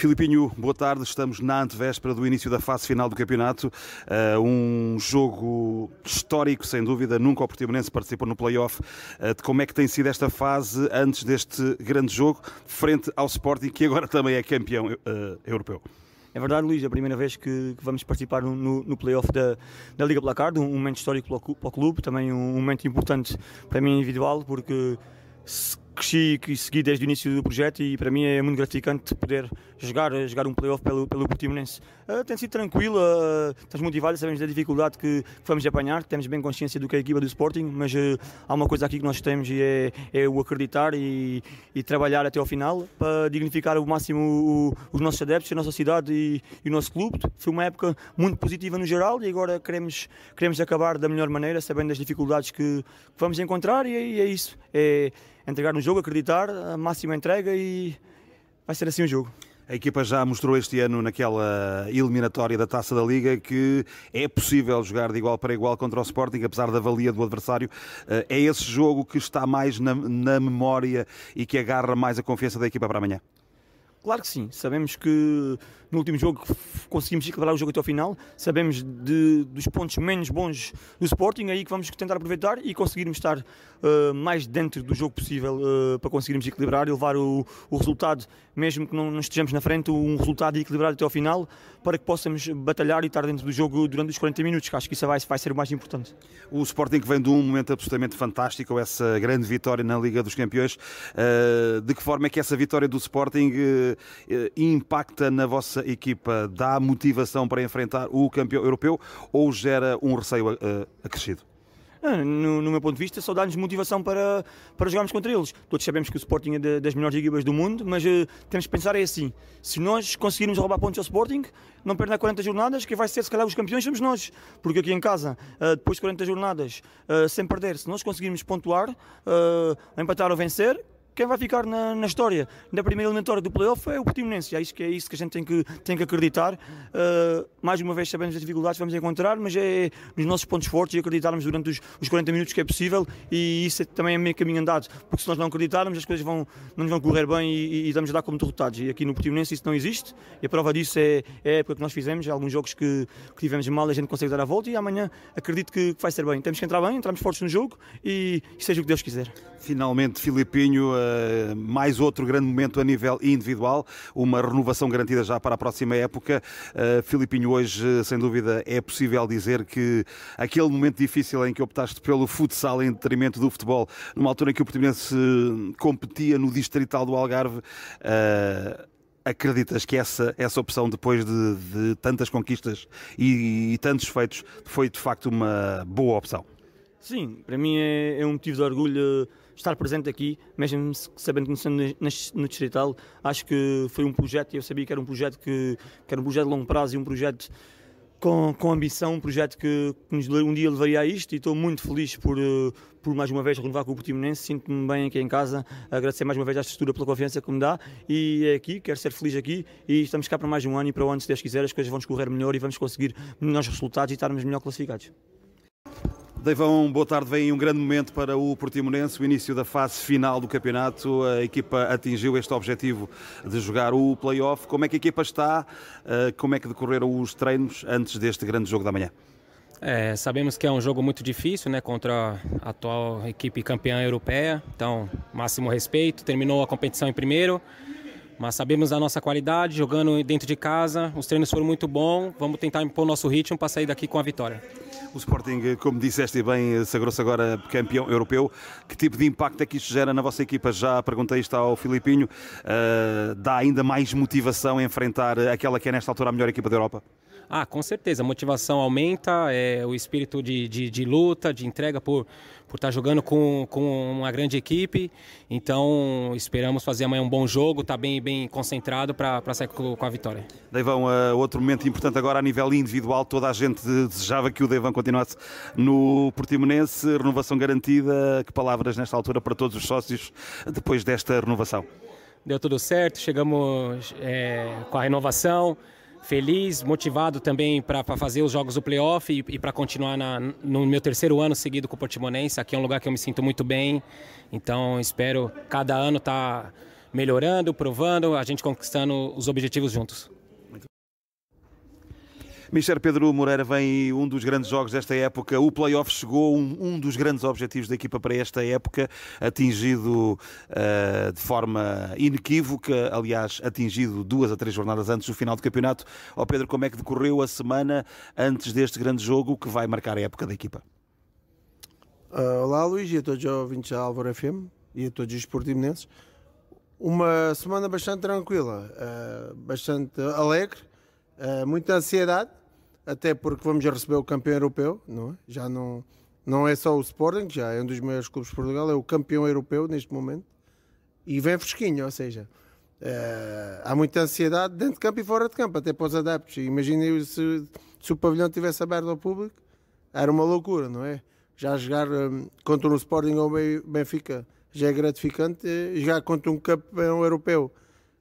Filipinho, boa tarde. Estamos na antevéspera do início da fase final do campeonato. Uh, um jogo histórico, sem dúvida. Nunca o Portimonense participou no play-off. Uh, de como é que tem sido esta fase antes deste grande jogo, frente ao Sporting, que agora também é campeão uh, europeu? É verdade, Luís, é a primeira vez que, que vamos participar no, no, no playoff da, da Liga Placard, um, momento histórico para o, clube, também um, um momento importante para mim individual, porque se cresci e segui desde o início do projeto e para mim é muito gratificante poder jogar, eh, jogar um playoff pelo, pelo Portimonense. Uh, tem sido tranquilo, uh, eh, estamos motivados, sabemos da dificuldade que, vamos apanhar, temos bem consciência do que é a equipa do Sporting, mas uh, há uma coisa aqui que nós temos e é, é o acreditar e, e trabalhar até ao final para dignificar ao máximo o, os nossos adeptos, a nossa cidade e, e, o nosso clube. Foi uma época muito positiva no geral e agora queremos, queremos acabar da melhor maneira, sabendo das dificuldades que, que vamos encontrar e, é, e é isso. É, entregar no jogo, acreditar, a máxima entrega e vai ser assim o jogo. A equipa já mostrou este ano naquela eliminatória da Taça da Liga que é possível jogar de igual para igual contra o Sporting, apesar da valia do adversário. Eh, é esse jogo que está mais na, na memória e que agarra mais a confiança da equipa para amanhã? Claro que sim. Sabemos que no último jogo conseguimos equilibrar o jogo até ao final, sabemos de, dos pontos menos bons do Sporting, é aí que vamos tentar aproveitar e conseguirmos estar uh, mais dentro do jogo possível uh, para conseguirmos equilibrar e levar o, o resultado, mesmo que não, não, estejamos na frente, um resultado equilibrado até ao final, para que possamos batalhar e estar dentro do jogo durante os 40 minutos, que acho que isso vai, vai ser o mais importante. O Sporting que vem de um momento absolutamente fantástico, essa grande vitória na Liga dos Campeões, uh, de que forma é que essa vitória do Sporting impacta na vossa essa equipa dá motivação para enfrentar o campeão europeu ou gera um receio eh, acrescido? Ah, no, no, meu ponto de vista, só dá-nos motivação para, para jogarmos contra eles. Todos sabemos que o Sporting é de, das melhores equipas do mundo, mas uh, temos de pensar é assim: se nós conseguirmos roubar pontos ao Sporting, não perder 40 jornadas, quem vai ser, se calhar, os campeões somos nós. Porque aqui em casa, uh, depois de 40 jornadas, uh, sem perder, se nós conseguirmos pontuar, empatar ou vencer, quem vai ficar na, na história na primeira eliminatória do playoff é o Portimonense. É isso que, é isso que a gente tem que, tem que acreditar. Uh, mais uma vez sabemos as dificuldades que vamos encontrar, mas é nos nossos pontos fortes e acreditarmos durante os, os 40 minutos que é possível e isso é, também é meio caminho andado, porque se nós não acreditarmos as coisas vão, não nos vão correr bem e, e, vamos dar como derrotados. E aqui no Portimonense isso não existe e a prova disso é, é a época que nós fizemos, alguns jogos que, que tivemos mal a gente consegue dar a volta e amanhã acredito que, que vai ser bem. Temos que entrar bem, entramos fortes no jogo e, e seja o que Deus quiser. Finalmente, Filipinho mais outro grande momento a nível individual, uma renovação garantida já para a próxima época. Uh, Filipinho, hoje, sem dúvida, é possível dizer que aquele momento difícil em que optaste pelo futsal em detrimento do futebol, numa altura em que o Portimonense competia no distrital do Algarve, uh, acreditas que essa, essa opção, depois de, de tantas conquistas e, e, tantos feitos, foi de facto uma boa opção? Sim, para mim é, é um motivo de orgulho. Uh estar presente aqui, mesmo sabendo que no, no digital acho que foi um projeto, eu sabia que era um projeto que, que era um projeto de longo prazo e um projeto com, com ambição, um projeto que, que nos, um dia levaria a isto e estou muito feliz por, eh, por mais uma vez renovar com o Portimonense, sinto-me bem aqui em casa, agradecer mais uma vez à estrutura pela confiança que me dá e é aqui, quero ser feliz aqui e estamos cá para mais um ano e para onde se Deus quiser, as coisas vão correr melhor e vamos conseguir melhores resultados e estarmos melhor classificados. Deivão, boa tarde. Vem um grande momento para o Portimonense, o início da fase final do campeonato. A equipa atingiu este objetivo de jogar o play-off. Como é que a equipa está? Eh, como é que decorreram os treinos antes deste grande jogo da manhã? É, sabemos que é um jogo muito difícil, né, contra a atual equipe campeã europeia. Então, máximo respeito. Terminou a competição em primeiro. Mas sabemos da nossa qualidade, jogando dentro de casa, os treinos foram muito bons, vamos tentar impor o nosso ritmo para sair daqui com a vitória. O Sporting, como disseste bem, sagrou-se agora campeão europeu. Que tipo de impacto é que isto gera na vossa equipa? Já perguntei isto ao Filipinho. Uh, dá ainda mais motivação a enfrentar aquela que é nesta altura a melhor equipa da Europa? Ah, com certeza, a motivação aumenta, é, o espírito de, de, de luta, de entrega por, por estar tá jogando com, com uma grande equipe. Então, esperamos fazer amanhã um bom jogo, estar tá bem, bem concentrado para sair com, com, a vitória. Deivão, uh, outro momento importante agora a nível individual, toda a gente desejava que o Deivão continuasse no Portimonense, renovação garantida. Que palavras nesta altura para todos os sócios depois desta renovação? Deu tudo certo, chegamos é, com a renovação feliz, motivado também para fazer os jogos do playoff e, e para continuar na, no meu terceiro ano seguido com o Portimonense. Aqui é um lugar que eu me sinto muito bem, então espero cada ano estar tá melhorando, provando, a gente conquistando os objetivos juntos. Mister Pedro Moreira vem um dos grandes jogos desta época. O playoff chegou, um, um dos grandes objetivos da equipa para esta época, atingido uh, de forma inequívoca, aliás, atingido duas a três jornadas antes do final do campeonato. Ó oh, Pedro, como é que decorreu a semana antes deste grande jogo que vai marcar a época da equipa? Uh, olá Luís e a todos os ouvintes da Álvaro FM e a todos os portimonenses. Uma semana bastante tranquila, uh, bastante alegre, uh, muita ansiedade, até porque vamos receber o campeão europeu, não é? Já não, não é só o Sporting, já é um dos maiores clubes de Portugal, é o campeão europeu neste momento e vem fresquinho, ou seja, eh, há muita ansiedade dentro de campo e fora de campo, até para os adeptos. Imaginem se, se o pavilhão estivesse aberto ao público, era uma loucura, não é? Já jogar um, eh, contra o um Sporting ou o Benfica já é gratificante, jogar contra um campeão europeu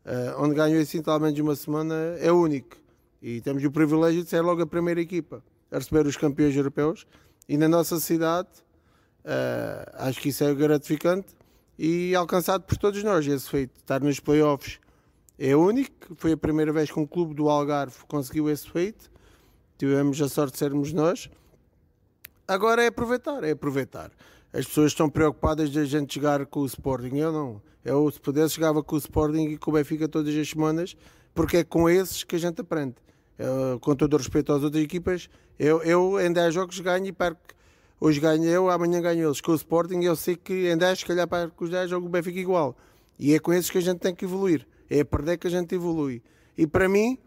uh, onde ganhou assim talvez uma semana é único. E temos o privilégio de ser logo a primeira equipa a receber os campeões europeus. E na nossa cidade, uh, acho que isso é gratificante e alcançado por todos nós esse feito. Estar nos playoffs é único. Foi a primeira vez que um clube do Algarve conseguiu esse feito. Tivemos a sorte de sermos nós. Agora é aproveitar, é aproveitar. As pessoas estão preocupadas de a gente chegar com o Sporting. Eu não. Eu, se pudesse, chegava com o Sporting e com o Benfica todas as semanas porque é com esses que a gente aprende. Eu, eh, com todo o respeito às outras equipas, eu, eu em 10 jogos ganho e perco. Hoje ganho eu, amanhã ganho eles. Com o Sporting, eu sei que em 10, se calhar perco os 10, jogo o Benfica igual. E é com esses que a gente tem que evoluir. É a perder que a gente evolui. E para mim,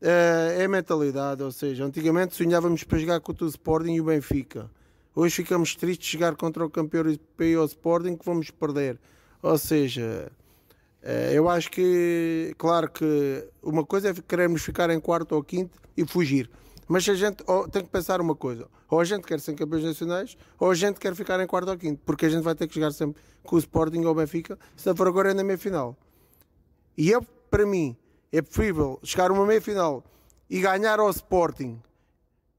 eh, é a mentalidade. Ou seja, antigamente sonhávamos para jogar contra o Sporting e o Benfica. Hoje ficamos tristes de jogar contra o campeão europeu o Sporting que vamos perder. Ou seja, eh, eu acho que, claro que uma coisa é que queremos ficar em quarto ou quinto e fugir. Mas a gente tem que pensar uma coisa: ou a gente quer ser campeões nacionais, ou a gente quer ficar em quarto ou quinto, porque a gente vai ter que jogar sempre com o Sporting ou o Benfica, se for agora é na meia-final. E eu, é, para mim, é preferível chegar uma meia-final e ganhar ao Sporting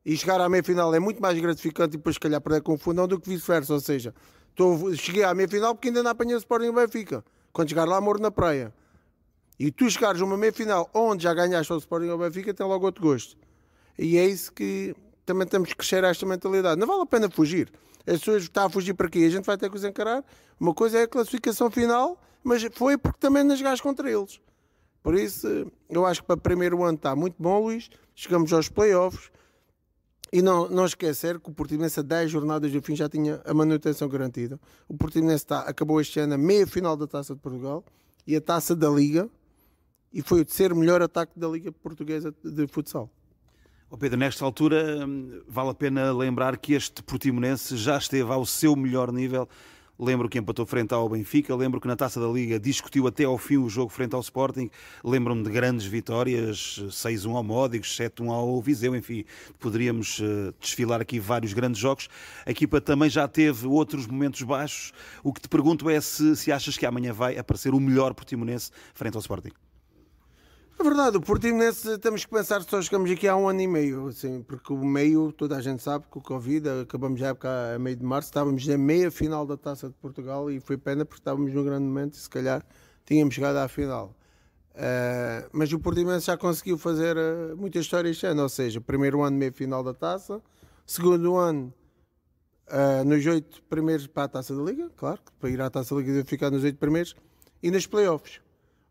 e chegar à meia-final é muito mais gratificante e depois, se calhar, perder com o fundão do que vice-versa. Ou seja, estou, cheguei à meia-final porque ainda não apanhei o Sporting ou o Benfica quando chegar lá, morro na praia. E tu chegares numa uma meia-final onde já ganhaste o Sporting ou ao Benfica, tem logo outro gosto. E é isso que também temos que crescer a esta mentalidade. Não vale a pena fugir. As pessoas estão tá a fugir para quê? A gente vai ter que os encarar. Uma coisa é a classificação final, mas foi porque também nas gás contra eles. Por isso, eu acho que para o primeiro ano está muito bom, Luís. Chegamos aos playoffs. E não, não esquecer que o Portimonense a 10 jornadas do fim já tinha a manutenção garantida. O Portimonense tá, acabou este ano a meia final da Taça de Portugal e a Taça da Liga e foi o terceiro melhor ataque da Liga Portuguesa de Futsal. Oh Pedro, nesta altura hum, vale a pena lembrar que este Portimonense já esteve ao seu melhor nível lembro que empatou frente ao Benfica, lembro que na Taça da Liga discutiu até ao fim o jogo frente ao Sporting, lembro-me de grandes vitórias, 6-1 ao Módicos, 7-1 ao Viseu, enfim, poderíamos eh, desfilar aqui vários grandes jogos. A equipa também já teve outros momentos baixos. O que te pergunto é se, se achas que amanhã vai aparecer o melhor portimonense frente ao Sporting. É verdade, o Portimonense temos que pensar só chegamos aqui há um ano e meio, assim, porque o meio, toda a gente sabe que o Covid, acabamos já época a meio de março, estávamos na meia final da Taça de Portugal e foi pena porque estávamos num grande momento e se calhar tínhamos chegado à final. Uh, mas o Portimonense já conseguiu fazer uh, eh, muita história este ano, ou seja, primeiro ano meia final da Taça, segundo ano uh, nos oito primeiros para a Taça da Liga, claro, para ir à Taça da Liga e ficar nos oito primeiros, e nas playoffs.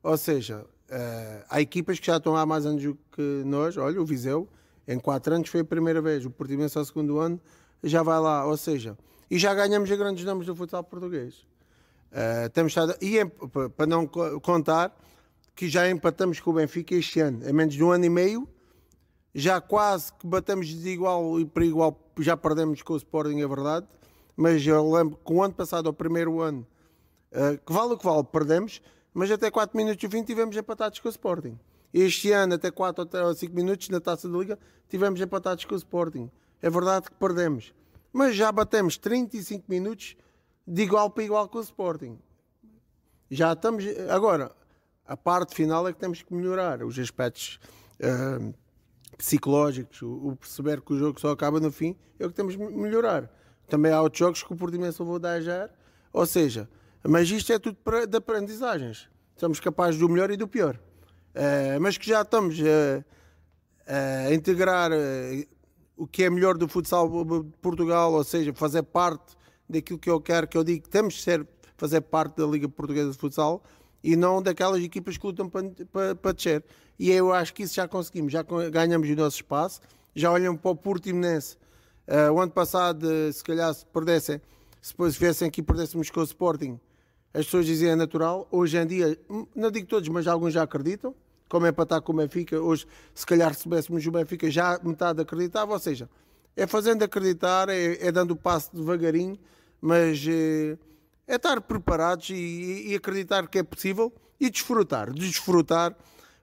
Ou seja, Uh, há equipas que já estão há mais anos do que nós. Olha, o Viseu, em quatro anos foi a primeira vez, o Portimonense ao segundo ano já vai lá. Ou seja, e já ganhamos a grandes nomes do futebol português. Uh, temos estado, e em, para não contar, que já empatamos com o Benfica este ano. Em menos de um ano e meio, já quase que batemos de igual e para igual, já perdemos com o Sporting, é verdade. Mas eu lembro que o ano passado, o primeiro ano, uh, que vale o que vale, perdemos mas até 4 minutos e 20 tivemos empatados com o Sporting. Este ano, até 4 ou 5 minutos na taça da Liga, tivemos empatados com o Sporting. É verdade que perdemos, mas já batemos 35 minutos de igual para igual com o Sporting. Já estamos. Agora, a parte final é que temos que melhorar os aspectos uh, psicológicos, o, o, perceber que o jogo só acaba no fim, é o que temos que melhorar. Também há outros jogos que o Portimonense levou a dar, ou seja, mas isto é tudo de aprendizagens. Somos capazes do melhor e do pior. Uh, mas que já estamos a, eh, eh, a integrar o que é melhor do futsal de Portugal, ou seja, fazer parte daquilo que eu quero, que eu digo que temos de ser, fazer parte da Liga Portuguesa de Futsal e não daquelas equipas que lutam para, para, para descer. E eu acho que isso já conseguimos, já ganhamos o nosso espaço, já olham para o Portimonense. Uh, o ano passado, se calhar, se perdessem, se viessem aqui e com o Sporting, as pessoas diziam é natural. Hoje em dia, hum, não digo todos, mas alguns já acreditam. Como é para estar com o Benfica, hoje, se calhar recebéssemos o Benfica, já metade acreditava. Ou seja, é fazendo acreditar, é, é dando o passo devagarinho, mas é, é estar preparados e, e, acreditar que é possível e desfrutar. Desfrutar,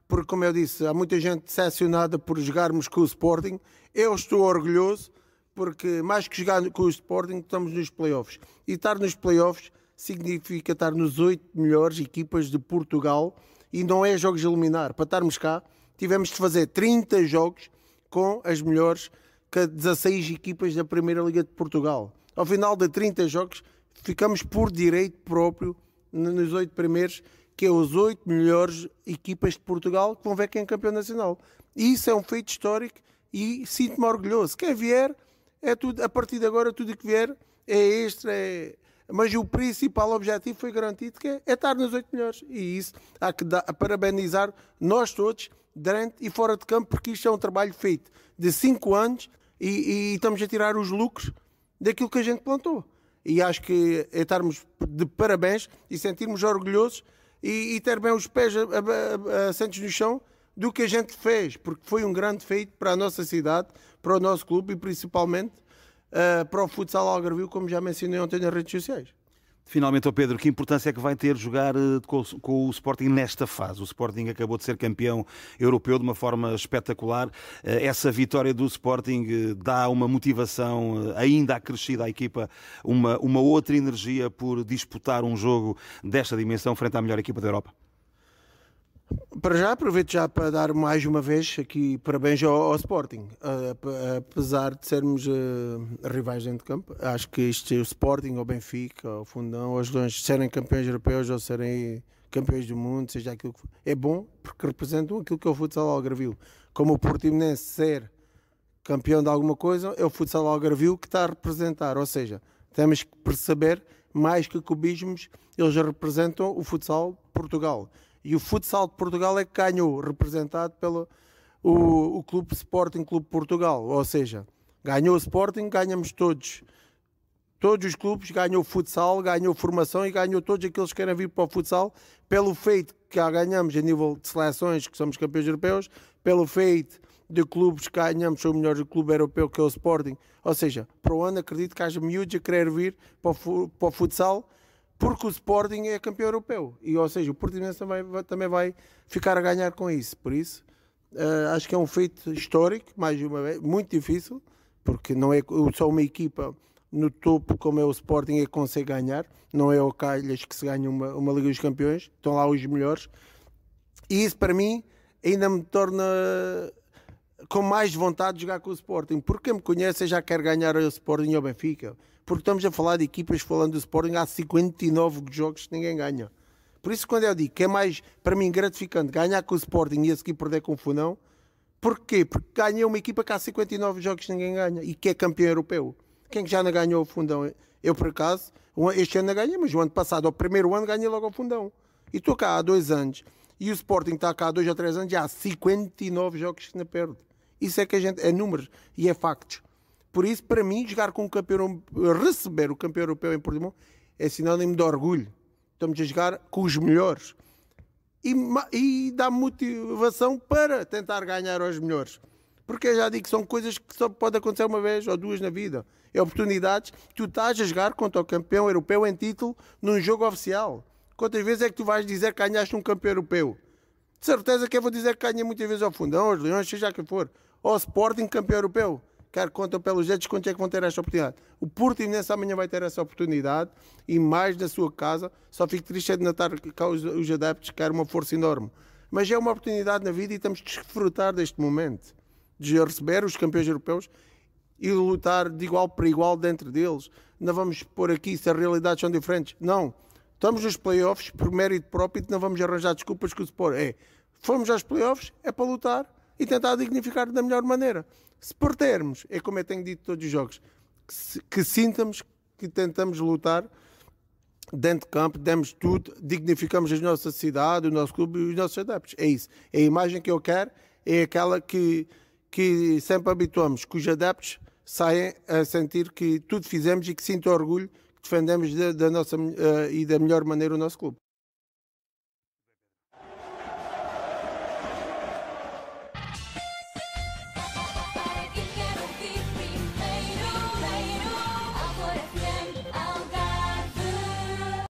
porque, como eu disse, há muita gente decepcionada por jogarmos com o Sporting. Eu estou orgulhoso, porque mais que jogar com o Sporting, estamos nos playoffs. E estar nos playoffs significa estar nos oito melhores equipas de Portugal e não é jogos a eliminar. Para estarmos cá, tivemos de fazer 30 jogos com as melhores 16 equipas da Primeira Liga de Portugal. Ao final de 30 jogos, ficamos por direito próprio nos oito primeiros, que é os oito melhores equipas de Portugal que vão ver quem é campeão nacional. E isso é um feito histórico e sinto-me orgulhoso. Quem vier, é tudo, a partir de agora, tudo que vier é extra, é, mas o principal objetivo foi garantido que é, é estar nos oito melhores. E isso há que dar, parabenizar nós todos, durante e fora de campo, porque isto é um trabalho feito de cinco anos e, e estamos a tirar os lucros daquilo que a gente plantou. E acho que é estarmos de parabéns e sentirmos orgulhosos e, e ter bem os pés assentos no chão do que a gente fez, porque foi um grande feito para a nossa cidade, para o nosso clube e principalmente eh, para o futsal Algarvio, como já mencionei ontem nas redes sociais. Finalmente, oh Pedro, que importância é que vai ter jogar eh, com, com, o Sporting nesta fase? O Sporting acabou de ser campeão europeu de uma forma espetacular. Eh, essa vitória do Sporting dá uma motivação ainda acrescida à equipa, uma, uma outra energia por disputar um jogo desta dimensão frente à melhor equipa da Europa? Para já, aproveito já para dar mais uma vez aqui parabéns ao, ao Sporting. Eh, apesar de sermos uh, rivais dentro de campo, acho que isto, o Sporting, ou Benfica, ou Fundão, ou os Leões, serem campeões europeus ou serem campeões do mundo, seja aquilo que for, é bom porque representam aquilo que é o futsal Algarvio. Como o Portimonense ser campeão de alguma coisa, é o futsal Algarvio que está a representar. Ou seja, temos que perceber mais que cubismos, eles representam o futsal Portugal. E o futsal de Portugal é que ganhou, representado pelo o, o Clube Sporting Clube Portugal. Ou seja, ganhou o Sporting, ganhamos todos. Todos os clubes ganhou futsal, ganhou formação e ganhou todos aqueles que querem vir para o futsal pelo feito que já ganhamos a nível de seleções, que somos campeões europeus, pelo feito de clubes que ganhamos, o melhor, o clube europeu que é o Sporting. Ou seja, para o ano acredito que haja miúdos a querer vir para o, para o futsal porque o Sporting é campeão europeu. E, ou seja, o Portimonense também, vai, também vai ficar a ganhar com isso. Por isso, uh, acho que é um feito histórico, mais uma vez, muito difícil, porque não é só uma equipa no topo como é o Sporting é que consegue ganhar. Não é o Calhas que se ganha uma, uma Liga dos Campeões, estão lá os melhores. E isso, para mim, ainda me torna com mais vontade de jogar com o Sporting. Porque quem me conhece já quer ganhar o Sporting ou o Benfica porque estamos a falar de equipas falando do Sporting, há 59 jogos que ninguém ganha. Por isso, quando eu digo que é mais, para mim, gratificante ganhar com o Sporting e a seguir perder com o Funão, porquê? Porque ganha uma equipa que há 59 jogos que ninguém ganha e que é campeão europeu. Quem que já não ganhou o Fundão? Eu, por acaso, este ano não ganhei, mas o ano passado, ao primeiro ano, ganhei logo o Fundão. E estou cá há dois anos. E o Sporting está cá há dois ou três anos, e há 59 jogos que não perde. Isso é que a gente. É números e é factos. Por isso, para mim, jogar com o campeão, receber o campeão europeu em Portimão é sinónimo de orgulho. Estamos a jogar com os melhores. E, e dá motivação para tentar ganhar aos melhores. Porque eu já digo que são coisas que só pode acontecer uma vez ou duas na vida. É oportunidades. Tu estás a jogar contra o campeão europeu em título num jogo oficial. Quantas vezes é que tu vais dizer que ganhaste um campeão europeu? De certeza que eu vou dizer que ganha muitas vezes ao Fundão, aos Leões, seja quem for. Ao Sporting, campeão europeu quer contar pelos dedos quanto é que vão ter esta oportunidade. O Porto Portimonense amanhã vai ter essa oportunidade e mais na sua casa. Só fico triste é de notar que os, adeptos querem uma força enorme. Mas é uma oportunidade na vida e temos de desfrutar deste momento de receber os campeões europeus e lutar de igual para igual dentro deles. Não vamos pôr aqui se as realidades são diferentes. Não. Estamos nos playoffs por mérito próprio e não vamos arranjar desculpas que o supor. é. Fomos aos playoffs, é para lutar e tentar dignificar da melhor maneira. Se perdermos, é como eu tenho dito todos os jogos, que, se, que sintamos que tentamos lutar dentro de campo, demos tudo, dignificamos a nossa cidade, o nosso clube e os nossos adeptos. É isso. É a imagem que eu quero, é aquela que, que sempre habituamos, que os adeptos saem a sentir que tudo fizemos e que sinto orgulho que defendemos da, da nossa uh, e da melhor maneira o nosso clube.